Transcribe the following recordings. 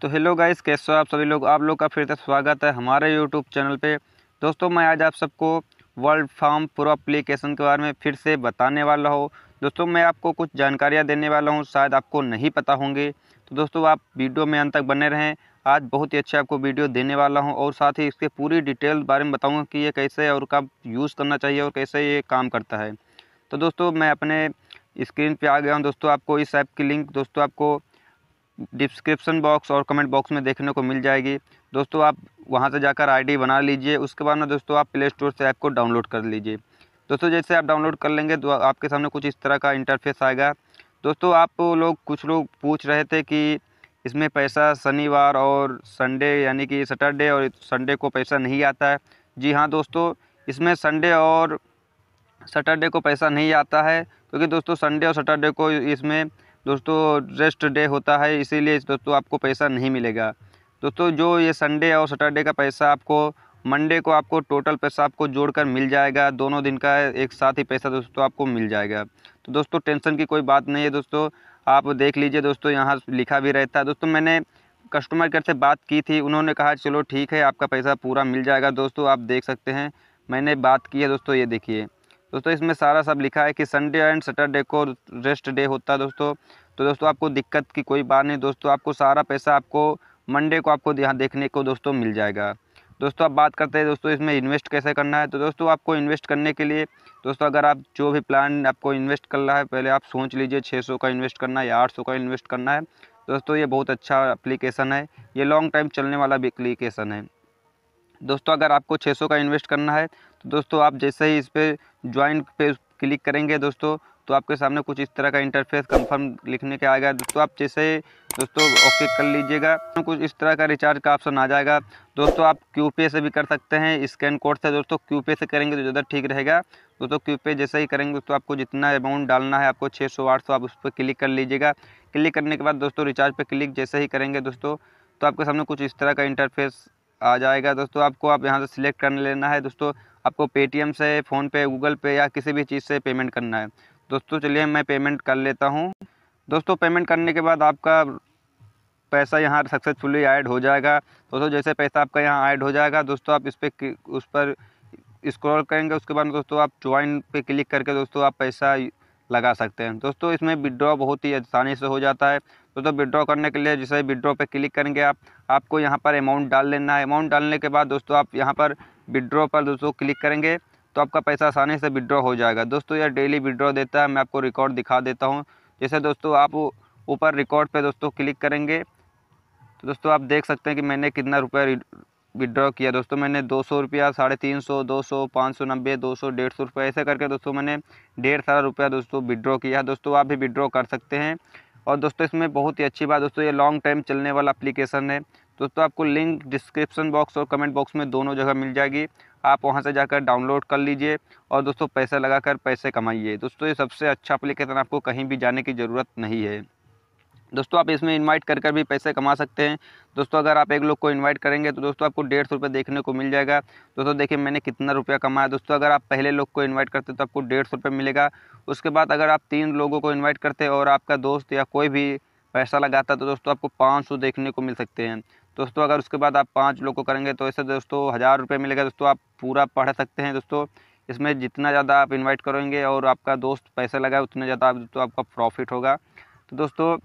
तो hello guys कैसे हो आप सभी लोग आप लोग का फिर से स्वागत है हमारे यूट्यूब चैनल पे दोस्तों मैं आज आप सबको वर्ल्ड फार्म प्रो अप्लीकेशन के बारे में फिर से बताने वाला हूँ दोस्तों मैं आपको कुछ जानकारियाँ देने वाला हूँ शायद आपको नहीं पता होंगे तो दोस्तों आप वीडियो में अंत तक बने रहें आज बहुत ही अच्छी आपको वीडियो देने वाला हूँ और साथ ही इसके पूरी डिटेल बारे में बताऊँगा कि ये कैसे और कब यूज़ करना चाहिए और कैसे ये काम करता है तो दोस्तों मैं अपने स्क्रीन पर आ गया हूँ दोस्तों आपको इस ऐप की लिंक दोस्तों आपको डिस्क्रिप्सन बॉक्स और कमेंट बॉक्स में देखने को मिल जाएगी दोस्तों आप वहाँ से जाकर आईडी बना लीजिए उसके बाद में दोस्तों आप प्ले स्टोर से ऐप को डाउनलोड कर लीजिए दोस्तों जैसे आप डाउनलोड कर लेंगे तो आपके सामने कुछ इस तरह का इंटरफेस आएगा दोस्तों आप लोग कुछ लोग पूछ रहे थे कि इसमें पैसा शनिवार और संडे यानी कि सैटरडे और संडे को पैसा नहीं आता है जी हाँ दोस्तों इसमें संडे और सैटरडे को पैसा नहीं आता है क्योंकि दोस्तों संडे और सैटरडे को इसमें दोस्तों रेस्ट डे होता है इसीलिए दोस्तों आपको पैसा नहीं मिलेगा दोस्तों जो ये संडे और सैटरडे का पैसा आपको मंडे को आपको टोटल पैसा आपको जोड़कर मिल जाएगा दोनों दिन का एक साथ ही पैसा दोस्तों आपको मिल जाएगा तो दोस्तों टेंशन की कोई बात नहीं है दोस्तों आप देख लीजिए दोस्तों यहाँ लिखा भी रहता है दोस्तों मैंने कस्टमर केयर से बात की थी उन्होंने कहा चलो ठीक है आपका पैसा पूरा मिल जाएगा दोस्तों आप देख सकते हैं मैंने बात की है दोस्तों ये देखिए दोस्तों इसमें सारा सब लिखा है कि संडे एंड सैटरडे को रेस्ट डे होता है दोस्तों तो दोस्तों आपको दिक्कत की कोई बात नहीं दोस्तों आपको सारा पैसा आपको मंडे को आपको यहाँ देखने को दोस्तों मिल जाएगा दोस्तों आप बात करते हैं दोस्तों इसमें इन्वेस्ट कैसे करना है तो दोस्तों आपको इन्वेस्ट करने के लिए दोस्तों अगर आप जो भी प्लान आपको इन्वेस्ट करना है पहले आप सोच लीजिए सौ का इन्वेस्ट करना है या सौ का इन्वेस्ट करना है दोस्तों ये बहुत अच्छा अप्लीकेशन है ये लॉन्ग टाइम चलने वाला भी अप्लीकेशन है दोस्तों अगर आपको 600 का इन्वेस्ट करना है दोस्तों आप जैसे ही इस पर ज्वाइन पे क्लिक करेंगे दोस्तों तो आपके सामने कुछ इस तरह का इंटरफेस कंफर्म लिखने के आएगा दोस्तों आप जैसे दोस्तों ओके कर लीजिएगा कुछ इस तरह का रिचार्ज का ऑप्शन आ जाएगा दोस्तों आप क्यू पे से भी कर सकते हैं स्कैन कोड से दोस्तों क्यू पे से करेंगे तो ज़्यादा ठीक रहेगा दोस्तों क्यू पे जैसे ही करेंगे दोस्तों आपको जितना अमाउंट डालना है आपको छः सौ आठ सौ आप उस पर क्लिक कर लीजिएगा क्लिक करने के बाद दोस्तों रिचार्ज पर क्लिक जैसे ही करेंगे दोस्तों तो आपके सामने कुछ इस तरह का इंटरफेस आ जाएगा दोस्तों आपको आप यहाँ से सिलेक्ट कर लेना है दोस्तों आपको पेटीएम से फ़ोनपे गूगल पे या किसी भी चीज़ से पेमेंट करना है दोस्तों चलिए मैं पेमेंट कर लेता हूँ दोस्तों पेमेंट करने के बाद आपका पैसा यहाँ सक्सेसफुली ऐड हो जाएगा दोस्तों जैसे पैसा आपका यहाँ ऐड हो जाएगा दोस्तों आप इस पर उस पर स्क्रॉल करेंगे उसके बाद दोस्तों आप ज्वाइन पे क्लिक करके दोस्तों आप पैसा लगा सकते हैं दोस्तों इसमें विड्रॉ बहुत ही आसानी से हो जाता है तो दोस्तों विड्रॉ करने के लिए जैसे विड्रॉ पे क्लिक करेंगे आप आपको यहाँ पर अमाउंट डाल लेना है अमाउंट डालने के बाद दोस्तों आप यहाँ पर विड्रॉ पर दोस्तों क्लिक करेंगे तो आपका पैसा आसानी से विड्रॉ हो जाएगा दोस्तों यह डेली विड्रॉ देता है मैं आपको रिकॉर्ड दिखा देता हूँ जैसे दोस्तों आप ऊपर रिकॉर्ड पर दोस्तों क्लिक करेंगे तो दोस्तों आप देख सकते हैं कि मैंने कितना रुपये विड्रॉ किया दोस्तों मैंने दो सौ रुपया साढ़े तीन सौ दो सौ पाँच सौ नब्बे दो सौ डेढ़ सौ रुपये ऐसे करके दोस्तों मैंने डेढ़ सारा रुपया दोस्तों विड्रॉ किया दोस्तों आप भी विड्रॉ कर सकते हैं और दोस्तों इसमें बहुत ही अच्छी बात दोस्तों ये लॉन्ग टाइम चलने वाला अप्लीकेशन है दोस्तों आपको लिंक डिस्क्रिप्शन बॉक्स और कमेंट बॉक्स में दोनों जगह मिल जाएगी आप वहां से जाकर डाउनलोड कर लीजिए और दोस्तों पैसा लगाकर पैसे कमाइए दोस्तों ये सबसे अच्छा अप्लीकेशन आपको कहीं भी जाने की ज़रूरत नहीं है दोस्तों आप इसमें इनवाइट कर कर भी पैसे कमा सकते हैं दोस्तों अगर आप एक लोग को इनवाइट करेंगे तो दोस्तों आपको डेढ़ सौ रुपये देखने को मिल जाएगा दोस्तों देखिए मैंने कितना रुपया कमाया दोस्तों अगर आप पहले लोग को इन्वाइट करते तो आपको डेढ़ सौ मिलेगा उसके बाद अगर आप तीन लोगों को इन्वाइट करते और आपका दोस्त या कोई भी पैसा लगाता तो दोस्तों आपको पाँच सौ देखने को मिल सकते हैं दोस्तों अगर उसके बाद आप पाँच लोग को करेंगे तो ऐसे दोस्तों हज़ार रुपये मिलेगा दोस्तों आप पूरा पढ़ सकते हैं दोस्तों इसमें जितना ज़्यादा आप इनवाइट करेंगे और आपका दोस्त पैसे लगाए उतना ज़्यादा आप दोस्तों आपका प्रॉफिट होगा तो दोस्तों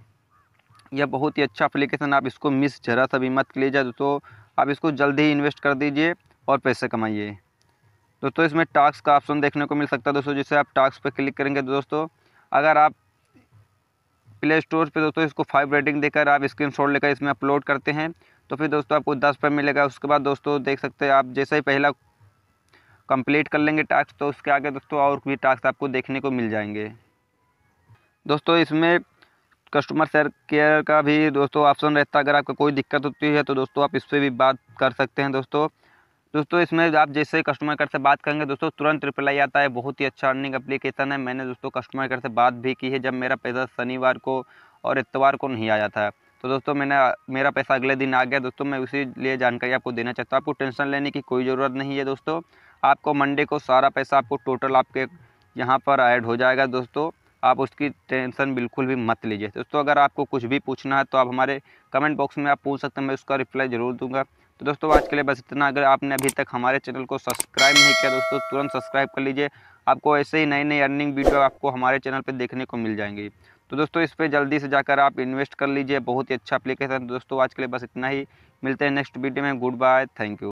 यह बहुत ही अच्छा अप्लीकेशन आप इसको मिस जरा सा भी मत जाए दोस्तों आप इसको जल्दी ही इन्वेस्ट कर दीजिए और पैसे कमाइए दोस्तों इसमें टास्क का ऑप्शन देखने को मिल सकता है दोस्तों जैसे आप टास्क पर क्लिक करेंगे दोस्तों अगर आप प्ले स्टोर पर दोस्तों इसको फाइव रेटिंग देकर आप स्क्रीन शॉट लेकर इसमें अपलोड करते हैं तो फिर दोस्तों आपको दस रुपये मिलेगा उसके बाद दोस्तों देख सकते हैं आप जैसे ही पहला कंप्लीट कर लेंगे टास्क तो उसके आगे दोस्तों और भी टास्क आपको देखने को मिल जाएंगे दोस्तों इसमें कस्टमर सेयर केयर का भी दोस्तों ऑप्शन रहता है अगर आपको कोई दिक्कत होती है तो दोस्तों आप इस पर भी बात कर सकते हैं दोस्तों दोस्तों इसमें आप जैसे कस्टमर केयर से बात करेंगे दोस्तों तुरंत रिप्लाई आता है बहुत ही अच्छा अर्निंग एप्लीकेशन है मैंने दोस्तों कस्टमर केयर से बात भी की है जब मेरा पैसा शनिवार को और इतवार को नहीं आया था तो दोस्तों मैंने मेरा पैसा अगले दिन आ गया दोस्तों मैं उसी लिए जानकारी आपको देना चाहता हूँ आपको टेंशन लेने की कोई ज़रूरत नहीं है दोस्तों आपको मंडे को सारा पैसा आपको टोटल आपके यहाँ पर ऐड हो जाएगा दोस्तों आप उसकी टेंशन बिल्कुल भी मत लीजिए दोस्तों अगर आपको कुछ भी पूछना है तो आप हमारे कमेंट बॉक्स में आप पूछ सकते हैं मैं उसका रिप्लाई ज़रूर दूंगा तो दोस्तों आज के लिए बस इतना अगर आपने अभी तक हमारे चैनल को सब्सक्राइब नहीं किया दोस्तों तुरंत सब्सक्राइब कर लीजिए आपको ऐसे ही नई नई अर्निंग वीडियो आपको हमारे चैनल पर देखने को मिल जाएंगी तो दोस्तों इस पर जल्दी से जाकर आप इन्वेस्ट कर लीजिए बहुत ही अच्छा अप्लीकेशन दोस्तों आज के लिए बस इतना ही मिलते हैं नेक्स्ट वीडियो में गुड बाय थैंक यू